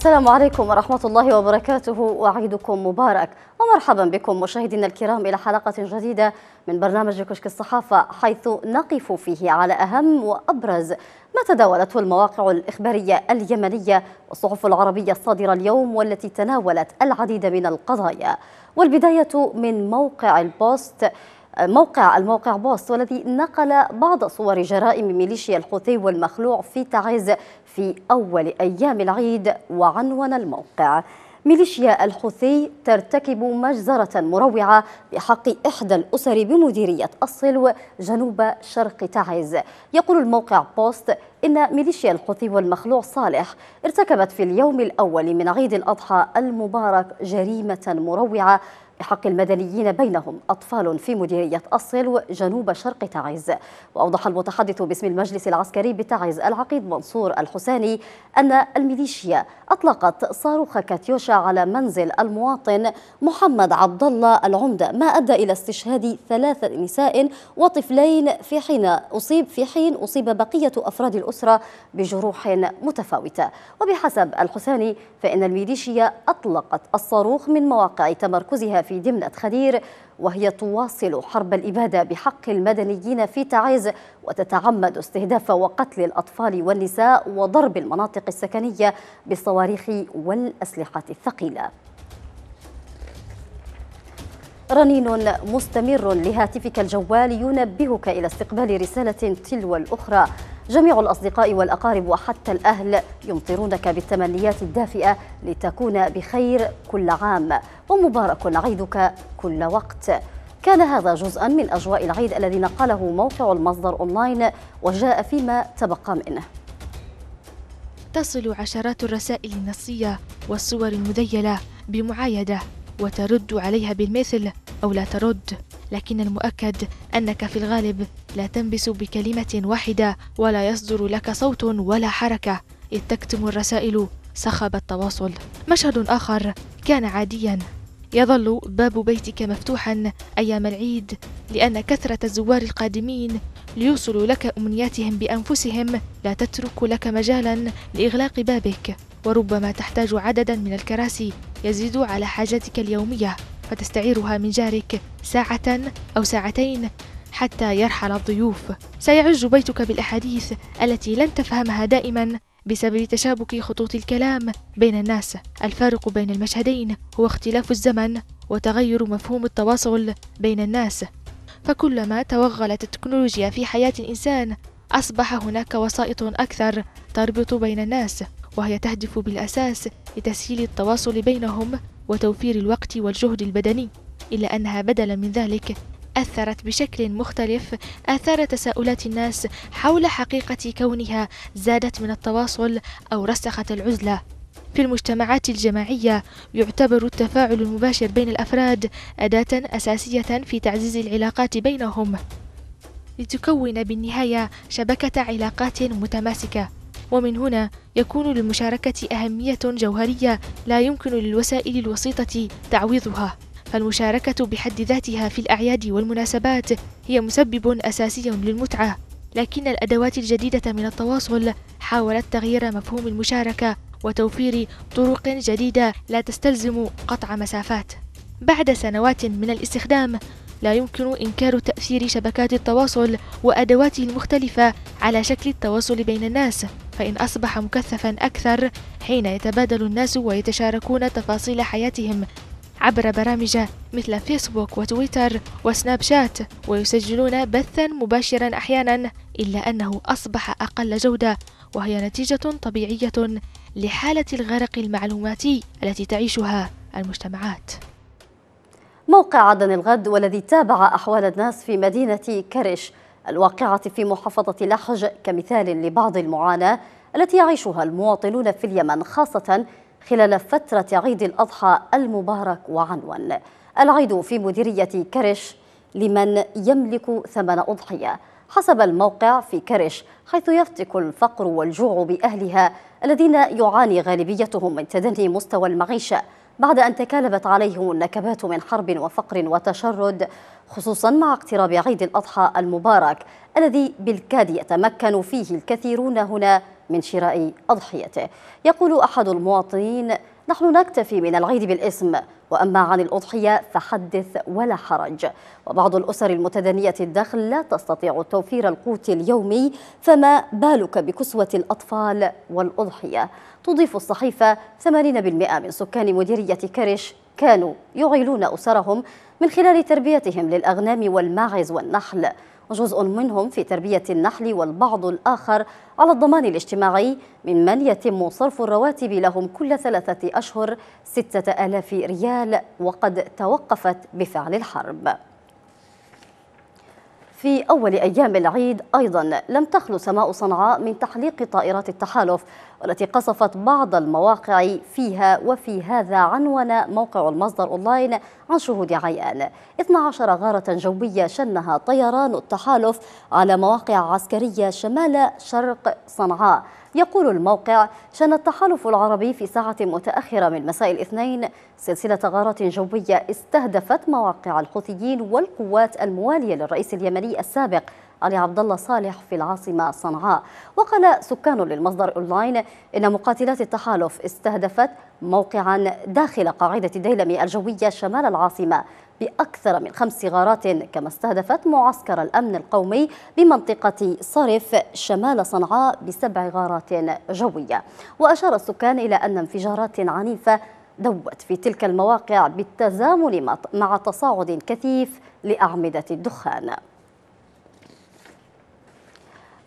السلام عليكم ورحمة الله وبركاته وعيدكم مبارك ومرحبا بكم مشاهدينا الكرام إلى حلقة جديدة من برنامج كشك الصحافة حيث نقف فيه على أهم وأبرز ما تداولته المواقع الإخبارية اليمنية والصحف العربية الصادرة اليوم والتي تناولت العديد من القضايا والبداية من موقع البوست موقع الموقع بوست والذي نقل بعض صور جرائم ميليشيا الحوثي والمخلوع في تعز في أول أيام العيد وعنون الموقع ميليشيا الحوثي ترتكب مجزرة مروعة بحق إحدى الأسر بمديرية الصلو جنوب شرق تعز يقول الموقع بوست إن ميليشيا الحوثي والمخلوع صالح ارتكبت في اليوم الأول من عيد الأضحى المبارك جريمة مروعة بحق المدنيين بينهم أطفال في مديرية الصلو جنوب شرق تعز وأوضح المتحدث باسم المجلس العسكري بتعز العقيد منصور الحساني أن الميليشيا أطلقت صاروخ كاتيوشا على منزل المواطن محمد عبد الله العمدة ما أدى إلى استشهاد ثلاثة نساء وطفلين في حين أصيب في حين أصيب بقية أفراد الأسرة بجروح متفاوتة وبحسب الحساني فإن الميليشيا أطلقت الصاروخ من مواقع تمركزها في دمنة خدير وهي تواصل حرب الإبادة بحق المدنيين في تعز وتتعمد استهداف وقتل الأطفال والنساء وضرب المناطق السكنية بالصواريخ والأسلحة الثقيلة رنين مستمر لهاتفك الجوال ينبهك إلى استقبال رسالة تلو الأخرى جميع الأصدقاء والأقارب وحتى الأهل يمطرونك بالتمنيات الدافئة لتكون بخير كل عام ومبارك عيدك كل وقت كان هذا جزءا من أجواء العيد الذي نقله موقع المصدر أونلاين وجاء فيما تبقى منه تصل عشرات الرسائل النصية والصور المذيلة بمعايدة وترد عليها بالمثل أو لا ترد لكن المؤكد أنك في الغالب لا تنبس بكلمة واحدة ولا يصدر لك صوت ولا حركة إذ تكتم الرسائل صخب التواصل مشهد آخر كان عاديا يظل باب بيتك مفتوحا أيام العيد لأن كثرة الزوار القادمين ليوصلوا لك أمنياتهم بأنفسهم لا تترك لك مجالا لإغلاق بابك وربما تحتاج عددا من الكراسي يزيد على حاجتك اليومية فتستعيرها من جارك ساعة أو ساعتين حتى يرحل الضيوف سيعج بيتك بالأحاديث التي لن تفهمها دائما بسبب تشابك خطوط الكلام بين الناس الفارق بين المشهدين هو اختلاف الزمن وتغير مفهوم التواصل بين الناس فكلما توغلت التكنولوجيا في حياة الإنسان أصبح هناك وسائط أكثر تربط بين الناس وهي تهدف بالأساس لتسهيل التواصل بينهم وتوفير الوقت والجهد البدني إلا أنها بدلا من ذلك أثرت بشكل مختلف آثار تساؤلات الناس حول حقيقة كونها زادت من التواصل أو رسخت العزلة في المجتمعات الجماعية يعتبر التفاعل المباشر بين الأفراد أداة أساسية في تعزيز العلاقات بينهم لتكون بالنهاية شبكة علاقات متماسكة ومن هنا يكون للمشاركة أهمية جوهرية لا يمكن للوسائل الوسيطة تعويضها فالمشاركة بحد ذاتها في الأعياد والمناسبات هي مسبب أساسي للمتعة لكن الأدوات الجديدة من التواصل حاولت تغيير مفهوم المشاركة وتوفير طرق جديدة لا تستلزم قطع مسافات بعد سنوات من الاستخدام لا يمكن إنكار تأثير شبكات التواصل وأدواته المختلفة على شكل التواصل بين الناس فإن أصبح مكثفا أكثر حين يتبادل الناس ويتشاركون تفاصيل حياتهم عبر برامج مثل فيسبوك وتويتر وسناب شات ويسجلون بثا مباشرا أحيانا إلا أنه أصبح أقل جودة وهي نتيجة طبيعية لحالة الغرق المعلوماتي التي تعيشها المجتمعات موقع عدن الغد والذي تابع أحوال الناس في مدينة كرش الواقعة في محافظة لحج كمثال لبعض المعاناة التي يعيشها المواطنون في اليمن خاصة خلال فترة عيد الأضحى المبارك وعنون العيد في مديرية كرش لمن يملك ثمن أضحية حسب الموقع في كرش حيث يفتك الفقر والجوع بأهلها الذين يعاني غالبيتهم من تدني مستوى المعيشة بعد أن تكالبت عليهم النكبات من حرب وفقر وتشرد خصوصا مع اقتراب عيد الأضحى المبارك الذي بالكاد يتمكن فيه الكثيرون هنا من شراء أضحيته يقول أحد المواطنين نحن نكتفي من العيد بالاسم وأما عن الأضحية فحدث ولا حرج وبعض الأسر المتدنية الدخل لا تستطيع توفير القوت اليومي فما بالك بكسوة الأطفال والأضحية تضيف الصحيفة 80% من سكان مديرية كرش كانوا يعيلون أسرهم من خلال تربيتهم للأغنام والماعز والنحل جزء منهم في تربية النحل والبعض الآخر على الضمان الاجتماعي ممن يتم صرف الرواتب لهم كل ثلاثة أشهر ستة آلاف ريال وقد توقفت بفعل الحرب في أول أيام العيد أيضا لم تخلو سماء صنعاء من تحليق طائرات التحالف والتي قصفت بعض المواقع فيها وفي هذا عنون موقع المصدر أونلاين عن شهود عيان 12 غارة جوية شنها طيران التحالف على مواقع عسكرية شمال شرق صنعاء يقول الموقع شن التحالف العربي في ساعة متأخرة من مساء الاثنين سلسلة غارات جوية استهدفت مواقع الحوثيين والقوات الموالية للرئيس اليمني السابق علي عبد الله صالح في العاصمة صنعاء وقال سكان للمصدر أونلاين إن مقاتلات التحالف استهدفت موقعا داخل قاعدة الديلم الجوية شمال العاصمة بأكثر من خمس غارات كما استهدفت معسكر الأمن القومي بمنطقة صرف شمال صنعاء بسبع غارات جوية وأشار السكان إلى أن انفجارات عنيفة دوت في تلك المواقع بالتزامن مع تصاعد كثيف لأعمدة الدخان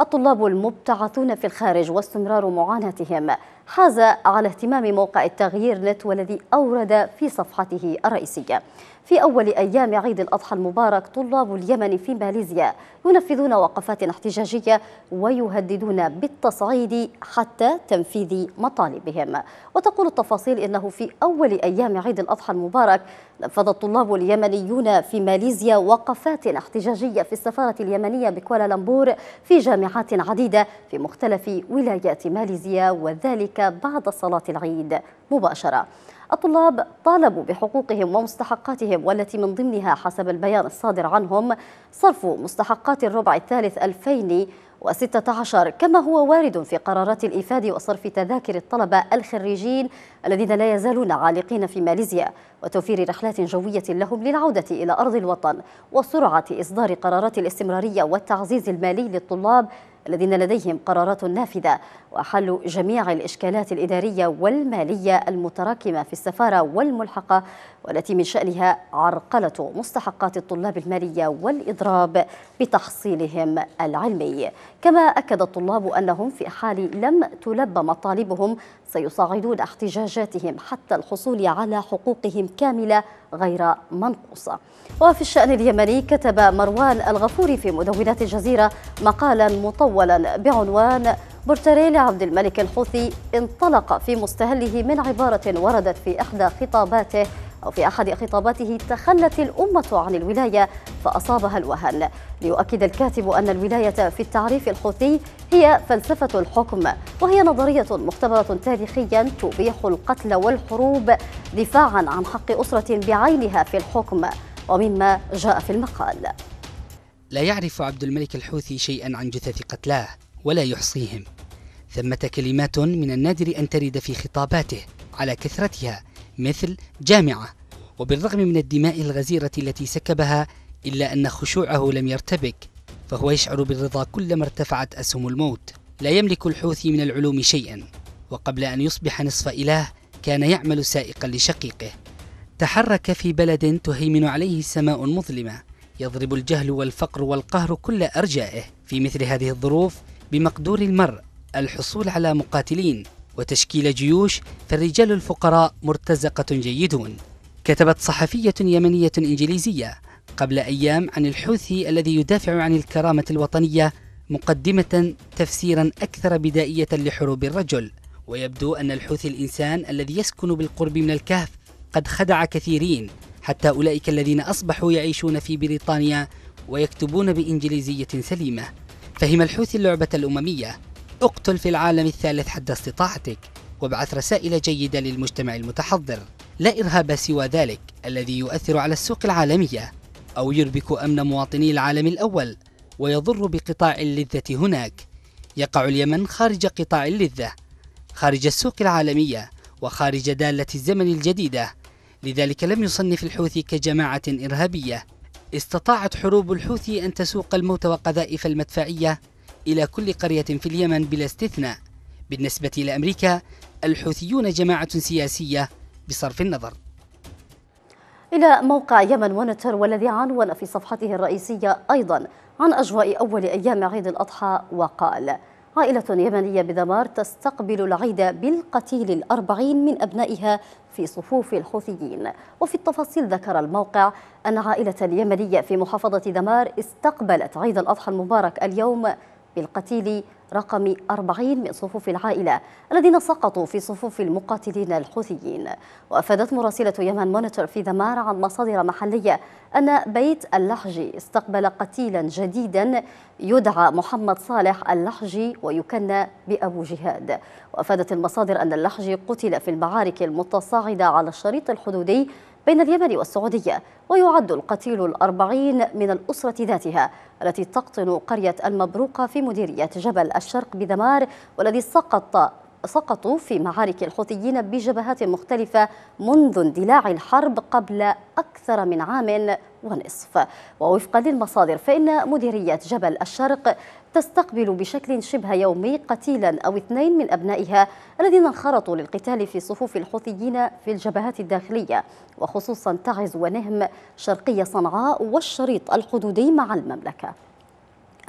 الطلاب المبتعثون في الخارج واستمرار معاناتهم حاز على اهتمام موقع التغيير نت والذي أورد في صفحته الرئيسية في أول أيام عيد الأضحى المبارك طلاب اليمن في ماليزيا ينفذون وقفات احتجاجية ويهددون بالتصعيد حتى تنفيذ مطالبهم وتقول التفاصيل إنه في أول أيام عيد الأضحى المبارك نفذ الطلاب اليمنيون في ماليزيا وقفات احتجاجية في السفارة اليمنية بكوالالمبور في جامعات عديدة في مختلف ولايات ماليزيا وذلك بعد صلاة العيد مباشرة الطلاب طالبوا بحقوقهم ومستحقاتهم والتي من ضمنها حسب البيان الصادر عنهم صرف مستحقات الربع الثالث 2016 كما هو وارد في قرارات الإيفاد وصرف تذاكر الطلبة الخريجين الذين لا يزالون عالقين في ماليزيا وتوفير رحلات جوية لهم للعودة إلى أرض الوطن وسرعة إصدار قرارات الاستمرارية والتعزيز المالي للطلاب الذين لديهم قرارات نافذة وحل جميع الإشكالات الإدارية والمالية المتراكمة في السفارة والملحقة والتي من شأنها عرقلة مستحقات الطلاب المالية والإضراب بتحصيلهم العلمي كما أكد الطلاب أنهم في حال لم تلب مطالبهم سيصعدون احتجاجاتهم حتى الحصول على حقوقهم كاملة غير منقوصة وفي الشأن اليمني كتب مروان الغفوري في مدونات الجزيرة مقالا مطولا بعنوان بورتريل عبد الملك الحوثي انطلق في مستهله من عبارة وردت في إحدى خطاباته وفي أحد خطاباته تخلت الأمة عن الولاية فأصابها الوهن ليؤكد الكاتب أن الولاية في التعريف الحوثي هي فلسفة الحكم وهي نظرية مختبرة تاريخيا تبيح القتل والحروب دفاعا عن حق أسرة بعينها في الحكم ومما جاء في المقال لا يعرف عبد الملك الحوثي شيئا عن جثث قتلاه ولا يحصيهم ثمة كلمات من النادر أن ترد في خطاباته على كثرتها مثل جامعة وبالرغم من الدماء الغزيرة التي سكبها إلا أن خشوعه لم يرتبك فهو يشعر بالرضا كلما ارتفعت أسهم الموت لا يملك الحوثي من العلوم شيئا وقبل أن يصبح نصف إله كان يعمل سائقا لشقيقه تحرك في بلد تهيمن عليه سماء مظلمة يضرب الجهل والفقر والقهر كل أرجائه في مثل هذه الظروف بمقدور المرء الحصول على مقاتلين وتشكيل جيوش فالرجال الفقراء مرتزقة جيدون كتبت صحفية يمنية إنجليزية قبل أيام عن الحوثي الذي يدافع عن الكرامة الوطنية مقدمة تفسيرا أكثر بدائية لحروب الرجل ويبدو أن الحوثي الإنسان الذي يسكن بالقرب من الكهف قد خدع كثيرين حتى أولئك الذين أصبحوا يعيشون في بريطانيا ويكتبون بإنجليزية سليمة فهم الحوثي اللعبة الأممية اقتل في العالم الثالث حد استطاعتك وابعث رسائل جيدة للمجتمع المتحضر لا إرهاب سوى ذلك الذي يؤثر على السوق العالمية أو يربك أمن مواطني العالم الأول ويضر بقطاع اللذة هناك يقع اليمن خارج قطاع اللذة خارج السوق العالمية وخارج دالة الزمن الجديدة لذلك لم يصنف الحوثي كجماعة إرهابية استطاعت حروب الحوثي أن تسوق الموت وقذائف المدفعية إلى كل قرية في اليمن بلا استثناء بالنسبة إلى أمريكا الحوثيون جماعة سياسية بصرف النظر إلى موقع يمن مونيتور والذي عنون في صفحته الرئيسية أيضا عن أجواء أول أيام عيد الأضحى وقال عائلة يمنية بدمار تستقبل العيد بالقتيل الأربعين من أبنائها في صفوف الحوثيين وفي التفاصيل ذكر الموقع أن عائلة يمنية في محافظة دمار استقبلت عيد الأضحى المبارك اليوم بالقتيل رقم 40 من صفوف العائلة الذين سقطوا في صفوف المقاتلين الحوثيين وأفادت مراسلة يمن مونيتور في ذمار عن مصادر محلية أن بيت اللحجي استقبل قتيلا جديدا يدعى محمد صالح اللحجي ويكنى بأبو جهاد وأفادت المصادر أن اللحجي قتل في المعارك المتصاعدة على الشريط الحدودي بين اليمن والسعودية ويعد القتيل الأربعين من الأسرة ذاتها التي تقطن قرية المبروقة في مديرية جبل الشرق بدمار والذي سقط سقطوا في معارك الحوثيين بجبهات مختلفة منذ اندلاع الحرب قبل أكثر من عام ونصف ووفقا للمصادر فإن مديرية جبل الشرق تستقبل بشكل شبه يومي قتيلا أو اثنين من أبنائها الذين انخرطوا للقتال في صفوف الحوثيين في الجبهات الداخلية وخصوصا تعز ونهم شرقي صنعاء والشريط الحدودي مع المملكة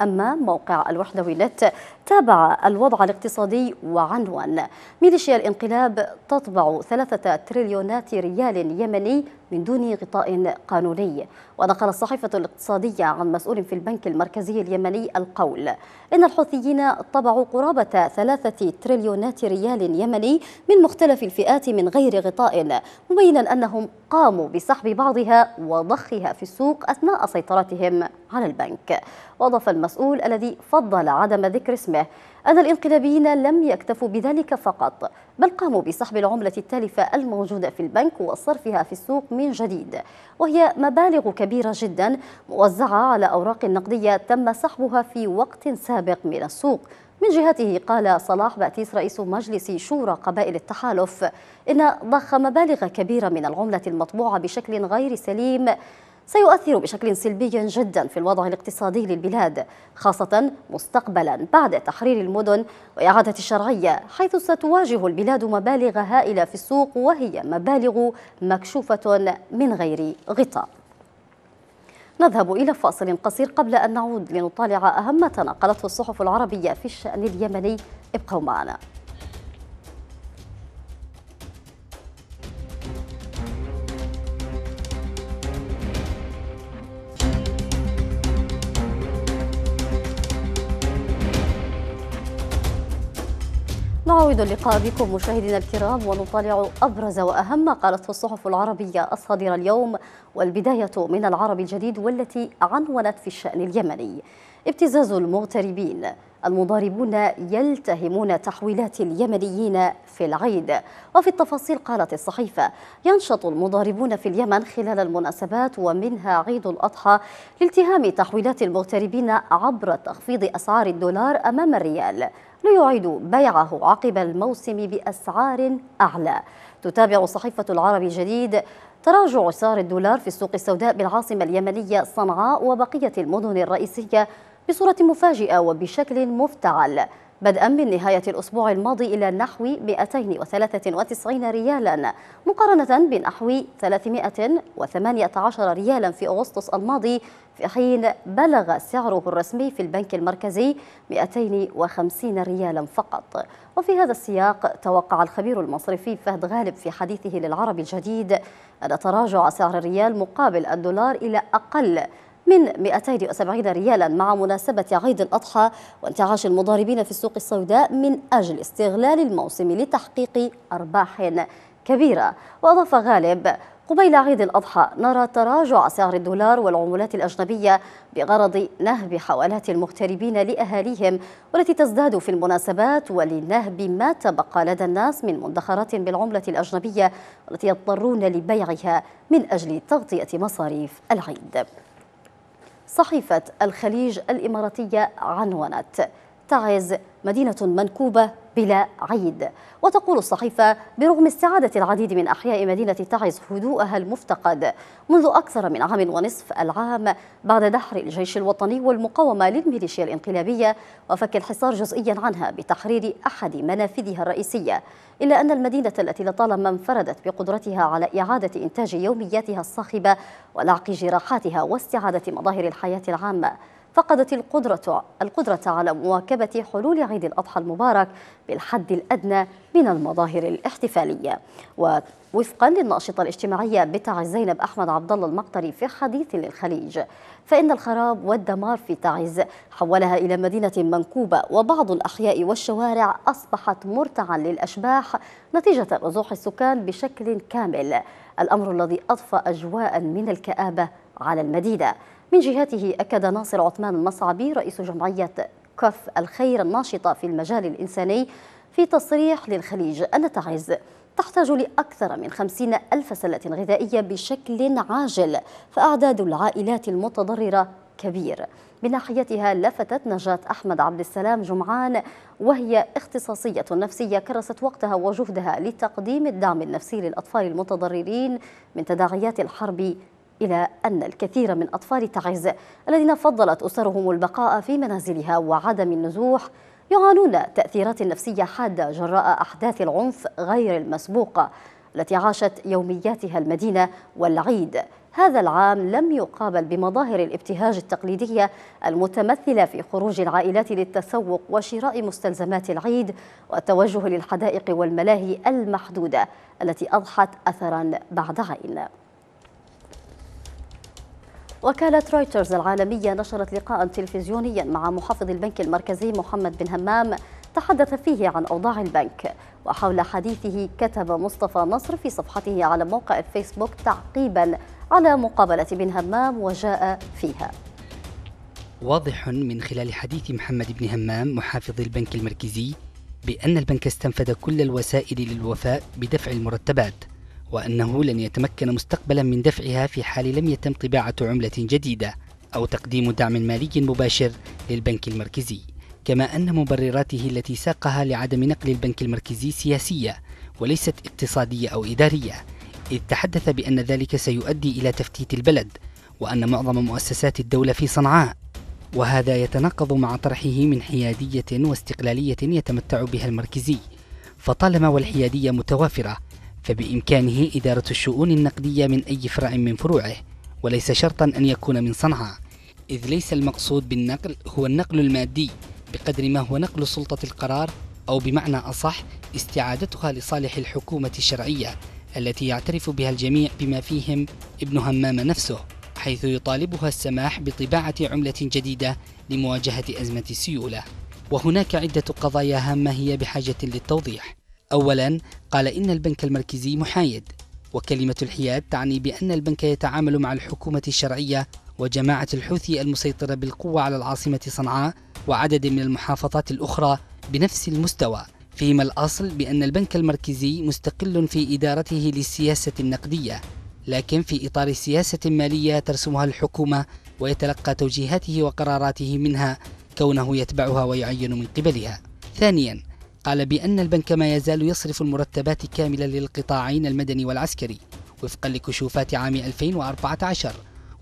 أما موقع الوحدة ويلات تابع الوضع الاقتصادي وعنوان ميليشيا الانقلاب تطبع ثلاثة تريليونات ريال يمني من دون غطاء قانوني ونقل الصحيفة الاقتصادية عن مسؤول في البنك المركزي اليمني القول إن الحوثيين طبعوا قرابة ثلاثة تريليونات ريال يمني من مختلف الفئات من غير غطاء مبينا أنهم قاموا بسحب بعضها وضخها في السوق أثناء سيطرتهم على البنك وأضاف المسؤول الذي فضل عدم ذكر اسمه باسمه أن الانقلابيين لم يكتفوا بذلك فقط بل قاموا بسحب العملة التالفة الموجودة في البنك وصرفها في السوق من جديد وهي مبالغ كبيرة جدا موزعة على أوراق نقدية تم سحبها في وقت سابق من السوق من جهته قال صلاح باتيس رئيس مجلس شورى قبائل التحالف إن ضخ مبالغ كبيرة من العملة المطبوعة بشكل غير سليم سيؤثر بشكل سلبي جدا في الوضع الاقتصادي للبلاد خاصة مستقبلا بعد تحرير المدن وإعادة الشرعية حيث ستواجه البلاد مبالغ هائلة في السوق وهي مبالغ مكشوفة من غير غطاء نذهب إلى فاصل قصير قبل أن نعود لنطالع أهم ما تناقلته الصحف العربية في الشأن اليمني ابقوا معنا نعود اللقاء بكم مشاهدينا الكرام ونطالع أبرز وأهم ما قالته الصحف العربية الصادرة اليوم والبداية من العرب الجديد والتي عنونت في الشأن اليمني ابتزاز المغتربين المضاربون يلتهمون تحويلات اليمنيين في العيد وفي التفاصيل قالت الصحيفة ينشط المضاربون في اليمن خلال المناسبات ومنها عيد الأضحى لالتهام تحويلات المغتربين عبر تخفيض أسعار الدولار أمام الريال ليعيد بيعه عقب الموسم بأسعار أعلى تتابع صحيفة العربي الجديد تراجع سعر الدولار في السوق السوداء بالعاصمة اليمنية صنعاء وبقية المدن الرئيسية بصورة مفاجئة وبشكل مفتعل بدءا من نهاية الأسبوع الماضي إلى نحو 293 ريالا مقارنة بنحو 318 ريالا في أغسطس الماضي في حين بلغ سعره الرسمي في البنك المركزي 250 ريالا فقط وفي هذا السياق توقع الخبير المصرفي فهد غالب في حديثه للعرب الجديد أن تراجع سعر الريال مقابل الدولار إلى أقل من 270 ريالا مع مناسبة عيد الأضحى وانتعاش المضاربين في السوق السوداء من أجل استغلال الموسم لتحقيق أرباح كبيرة وأضاف غالب قبيل عيد الأضحى نرى تراجع سعر الدولار والعملات الأجنبية بغرض نهب حوالات المغتربين لأهاليهم والتي تزداد في المناسبات ولنهب ما تبقى لدى الناس من مدخرات بالعملة الأجنبية التي يضطرون لبيعها من أجل تغطية مصاريف العيد صحيفة الخليج الإماراتية عنونت تعز مدينة منكوبة بلا عيد وتقول الصحيفة برغم استعادة العديد من أحياء مدينة تعز هدوءها المفتقد منذ أكثر من عام ونصف العام بعد دحر الجيش الوطني والمقاومة للميليشيا الإنقلابية وفك الحصار جزئيا عنها بتحرير أحد منافذها الرئيسية إلا أن المدينة التي لطالما انفردت بقدرتها على إعادة إنتاج يومياتها الصاخبة ولعق جراحاتها واستعادة مظاهر الحياة العامة فقدت القدرة القدرة على مواكبة حلول عيد الأضحى المبارك بالحد الأدنى من المظاهر الاحتفالية ووفقا للناشطة الاجتماعية بتاع زينب أحمد عبد الله المقطري في حديث للخليج فإن الخراب والدمار في تعز حولها إلى مدينة منكوبة وبعض الأحياء والشوارع أصبحت مرتعا للأشباح نتيجة رزوح السكان بشكل كامل الأمر الذي أضفى أجواء من الكآبة على المدينة من جهته أكد ناصر عثمان المصعبي رئيس جمعية كف الخير الناشطة في المجال الإنساني في تصريح للخليج أن تعز تحتاج لأكثر من خمسين ألف سلة غذائية بشكل عاجل فأعداد العائلات المتضررة كبير من ناحيتها لفتت نجاة أحمد عبد السلام جمعان وهي اختصاصية نفسية كرست وقتها وجهدها لتقديم الدعم النفسي للأطفال المتضررين من تداعيات الحرب إلى أن الكثير من أطفال تعز الذين فضلت أسرهم البقاء في منازلها وعدم النزوح يعانون تأثيرات نفسية حادة جراء أحداث العنف غير المسبوقة التي عاشت يومياتها المدينة والعيد هذا العام لم يقابل بمظاهر الابتهاج التقليدية المتمثلة في خروج العائلات للتسوق وشراء مستلزمات العيد والتوجه للحدائق والملاهي المحدودة التي أضحت أثرا بعد عين وكالة رويترز العالمية نشرت لقاء تلفزيونيا مع محافظ البنك المركزي محمد بن همام تحدث فيه عن أوضاع البنك وحول حديثه كتب مصطفى نصر في صفحته على موقع فيسبوك تعقيبا على مقابلة بن همام وجاء فيها واضح من خلال حديث محمد بن همام محافظ البنك المركزي بأن البنك استنفذ كل الوسائل للوفاء بدفع المرتبات وأنه لن يتمكن مستقبلا من دفعها في حال لم يتم طباعة عملة جديدة أو تقديم دعم مالي مباشر للبنك المركزي كما أن مبرراته التي ساقها لعدم نقل البنك المركزي سياسية وليست اقتصادية أو إدارية إذ تحدث بأن ذلك سيؤدي إلى تفتيت البلد وأن معظم مؤسسات الدولة في صنعاء وهذا يتناقض مع طرحه من حيادية واستقلالية يتمتع بها المركزي فطالما والحيادية متوافرة فبإمكانه إدارة الشؤون النقدية من أي فرع من فروعه وليس شرطا أن يكون من صنعاء إذ ليس المقصود بالنقل هو النقل المادي بقدر ما هو نقل سلطة القرار أو بمعنى أصح استعادتها لصالح الحكومة الشرعية التي يعترف بها الجميع بما فيهم ابن همام نفسه حيث يطالبها السماح بطباعة عملة جديدة لمواجهة أزمة السيولة وهناك عدة قضايا هامة هي بحاجة للتوضيح أولا قال إن البنك المركزي محايد وكلمة الحياد تعني بأن البنك يتعامل مع الحكومة الشرعية وجماعة الحوثي المسيطرة بالقوة على العاصمة صنعاء وعدد من المحافظات الأخرى بنفس المستوى فيما الأصل بأن البنك المركزي مستقل في إدارته للسياسة النقدية لكن في إطار سياسة مالية ترسمها الحكومة ويتلقى توجيهاته وقراراته منها كونه يتبعها ويعين من قبلها ثانياً قال بأن البنك ما يزال يصرف المرتبات كاملة للقطاعين المدني والعسكري وفقا لكشوفات عام 2014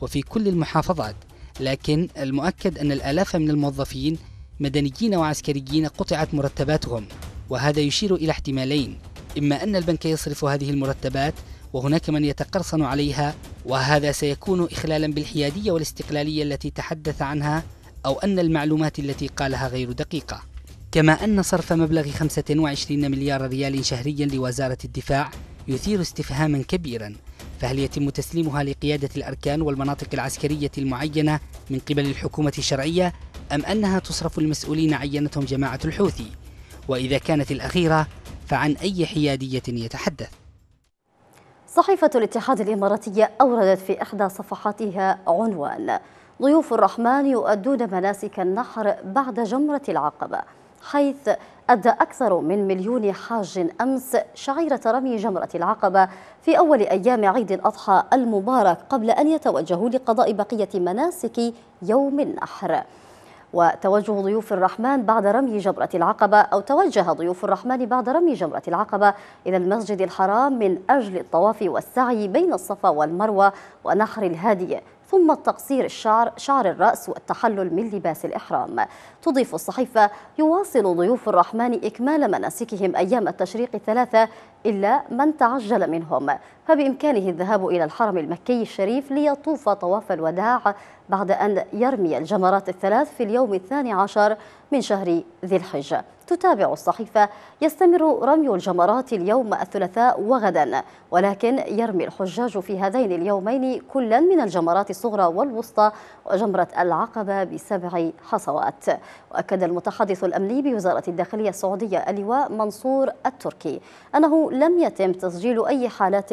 وفي كل المحافظات لكن المؤكد أن الآلاف من الموظفين مدنيين وعسكريين قطعت مرتباتهم وهذا يشير إلى احتمالين إما أن البنك يصرف هذه المرتبات وهناك من يتقرصن عليها وهذا سيكون إخلالا بالحيادية والاستقلالية التي تحدث عنها أو أن المعلومات التي قالها غير دقيقة كما أن صرف مبلغ 25 مليار ريال شهريا لوزارة الدفاع يثير استفهاما كبيرا فهل يتم تسليمها لقيادة الأركان والمناطق العسكرية المعينة من قبل الحكومة الشرعية أم أنها تصرف المسؤولين عينتهم جماعة الحوثي وإذا كانت الأخيرة فعن أي حيادية يتحدث صحيفة الاتحاد الإماراتية أوردت في إحدى صفحاتها عنوان ضيوف الرحمن يؤدون مناسك النحر بعد جمرة العقبة حيث أدى أكثر من مليون حاج أمس شعيرة رمي جمرة العقبة في أول أيام عيد الأضحى المبارك قبل أن يتوجهوا لقضاء بقية مناسك يوم النحر وتوجه ضيوف الرحمن بعد رمي جمرة العقبة أو توجه ضيوف الرحمن بعد رمي جمرة العقبة إلى المسجد الحرام من أجل الطواف والسعي بين الصفا والمروة ونحر الهادية ثم التقصير الشعر شعر الرأس والتحلل من لباس الإحرام تضيف الصحيفة يواصل ضيوف الرحمن إكمال مناسكهم أيام التشريق الثلاثة إلا من تعجل منهم فبإمكانه الذهاب إلى الحرم المكي الشريف ليطوف طواف الوداع بعد أن يرمي الجمرات الثلاث في اليوم الثاني عشر من شهر ذي الحجة تتابع الصحيفة يستمر رمي الجمرات اليوم الثلاثاء وغدا ولكن يرمي الحجاج في هذين اليومين كلا من الجمرات الصغرى والوسطى وجمرة العقبة بسبع حصوات وأكد المتحدث الأمني بوزارة الداخلية السعودية اللواء منصور التركي أنه لم يتم تسجيل أي حالات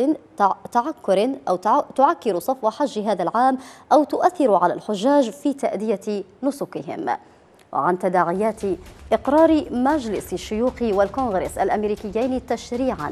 تعكر أو تعكر صفو حج هذا العام أو تؤثر على الحجاج في تأدية نسكهم عن تداعيات إقرار مجلس الشيوخ والكونغرس الأمريكيين تشريعا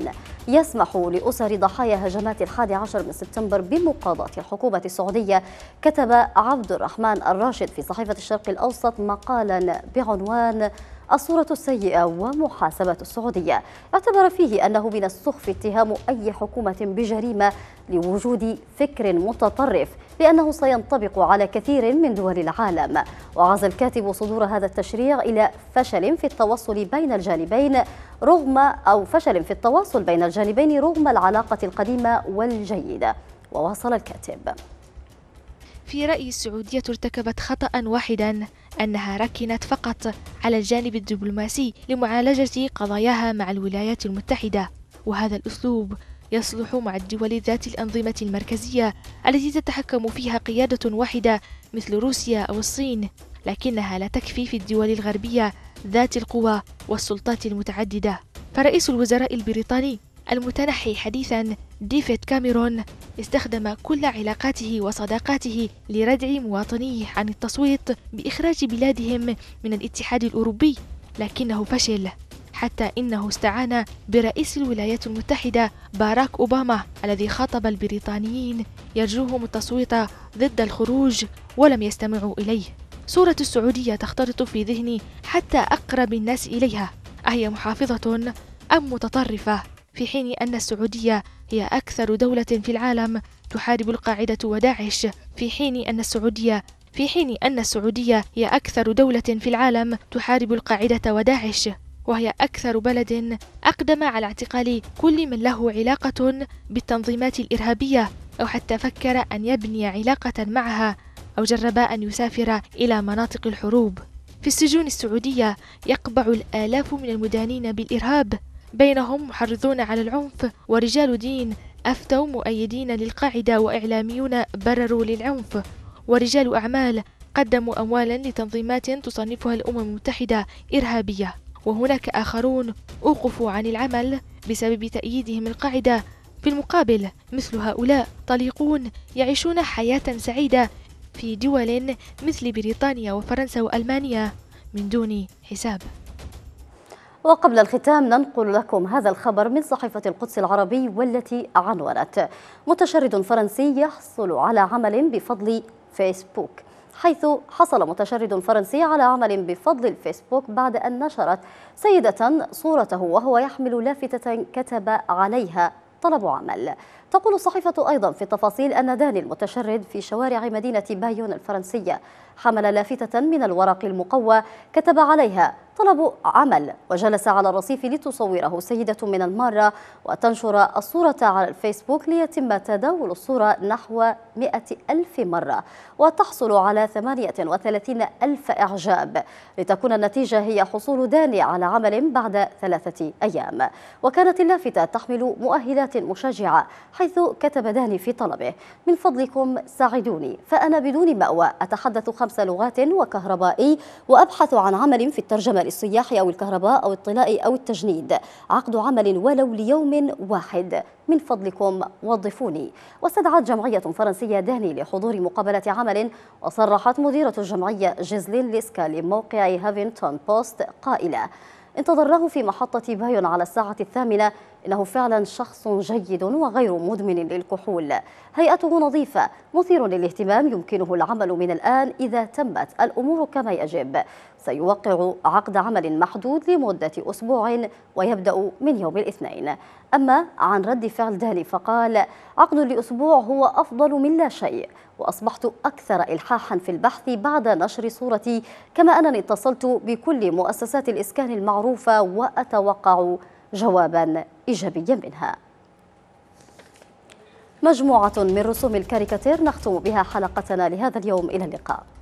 يسمح لأسر ضحايا هجمات الحادي عشر من سبتمبر بمقاضاة الحكومة السعودية كتب عبد الرحمن الراشد في صحيفة الشرق الأوسط مقالا بعنوان الصورة السيئة ومحاسبة السعودية اعتبر فيه أنه من السخف اتهام أي حكومة بجريمة لوجود فكر متطرف لأنه سينطبق على كثير من دول العالم وعز الكاتب صدور هذا التشريع إلى فشل في التواصل بين الجانبين رغم أو فشل في التواصل بين الجانبين رغم العلاقة القديمة والجيدة وواصل الكاتب في رأيي السعودية ارتكبت خطأ واحدا أنها ركنت فقط على الجانب الدبلوماسي لمعالجة قضاياها مع الولايات المتحدة وهذا الأسلوب يصلح مع الدول ذات الأنظمة المركزية التي تتحكم فيها قيادة واحدة مثل روسيا أو الصين لكنها لا تكفي في الدول الغربية ذات القوى والسلطات المتعددة فرئيس الوزراء البريطاني المتنحي حديثا ديفيد كاميرون استخدم كل علاقاته وصداقاته لردع مواطنيه عن التصويت بإخراج بلادهم من الاتحاد الأوروبي لكنه فشل حتى إنه استعان برئيس الولايات المتحدة باراك أوباما الذي خاطب البريطانيين يرجوهم التصويت ضد الخروج ولم يستمعوا إليه صورة السعودية تختلط في ذهني حتى أقرب الناس إليها أهي محافظة أم متطرفة في حين أن السعودية هي أكثر دولة في العالم تحارب القاعدة وداعش في حين أن السعودية في حين أن السعودية هي أكثر دولة في العالم تحارب القاعدة وداعش وهي أكثر بلد أقدم على اعتقال كل من له علاقة بالتنظيمات الإرهابية أو حتى فكر أن يبني علاقة معها أو جربا أن يسافرا إلى مناطق الحروب في السجون السعودية يقبع الآلاف من المدانين بالإرهاب بينهم محرضون على العنف ورجال دين أفتوا مؤيدين للقاعدة وإعلاميون برروا للعنف ورجال أعمال قدموا أموالا لتنظيمات تصنفها الأمم المتحدة إرهابية وهناك آخرون أوقفوا عن العمل بسبب تأييدهم القاعدة في المقابل مثل هؤلاء طليقون يعيشون حياة سعيدة في دول مثل بريطانيا وفرنسا وألمانيا من دون حساب وقبل الختام ننقل لكم هذا الخبر من صحيفة القدس العربي والتي عنونت متشرد فرنسي يحصل على عمل بفضل فيسبوك حيث حصل متشرد فرنسي على عمل بفضل الفيسبوك بعد أن نشرت سيدة صورته وهو يحمل لافتة كتب عليها طلب عمل تقول الصحيفة أيضا في التفاصيل أن داني المتشرد في شوارع مدينة بايون الفرنسية حمل لافتة من الورق المقوى كتب عليها طلبوا عمل وجلس على الرصيف لتصوره سيدة من المارة وتنشر الصورة على الفيسبوك ليتم تداول الصورة نحو 100 ألف مرة وتحصل على 38 ألف إعجاب لتكون النتيجة هي حصول داني على عمل بعد ثلاثة أيام وكانت اللافتة تحمل مؤهلات مشجعة حيث كتب داني في طلبه من فضلكم ساعدوني فأنا بدون مأوى أتحدث خمس لغات وكهربائي وأبحث عن عمل في الترجمة للسياح أو الكهرباء أو الطلاء أو التجنيد عقد عمل ولو ليوم واحد من فضلكم وظفوني واستدعت جمعية فرنسية دهني لحضور مقابلة عمل وصرحت مديرة الجمعية جيزلين ليسكا لموقع هافينتون بوست قائلة انتظرناه في محطة بايون على الساعة الثامنة إنه فعلا شخص جيد وغير مدمن للكحول هيئته نظيفة مثير للاهتمام يمكنه العمل من الآن إذا تمت الأمور كما يجب سيوقع عقد عمل محدود لمدة أسبوع ويبدأ من يوم الاثنين أما عن رد فعل دالي فقال عقد لأسبوع هو أفضل من لا شيء وأصبحت أكثر إلحاحا في البحث بعد نشر صورتي كما أنني اتصلت بكل مؤسسات الإسكان المعروفة وأتوقع جوابا إيجابيا منها مجموعة من رسوم الكاريكاتير نختم بها حلقتنا لهذا اليوم إلى اللقاء